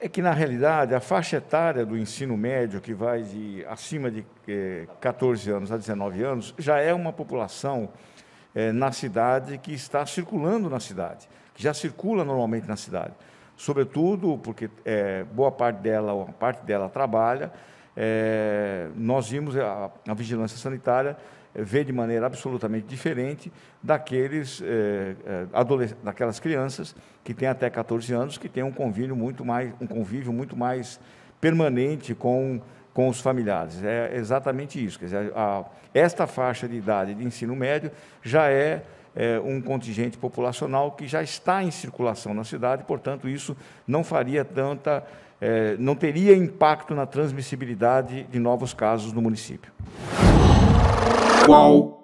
É que, na realidade, a faixa etária do ensino médio, que vai de acima de eh, 14 anos a 19 anos, já é uma população eh, na cidade que está circulando na cidade, que já circula normalmente na cidade. Sobretudo porque eh, boa parte dela, ou uma parte dela, trabalha, é, nós vimos a, a, vigilância sanitária é, ver de maneira absolutamente diferente daqueles, é, é daquelas crianças que têm até 14 anos, que têm um convívio muito mais, um convívio muito mais permanente com, com os familiares. É exatamente isso. Quer dizer, a, esta faixa de idade de ensino médio já é é, um contingente populacional que já está em circulação na cidade, portanto, isso não faria tanta. É, não teria impacto na transmissibilidade de novos casos no município. Qual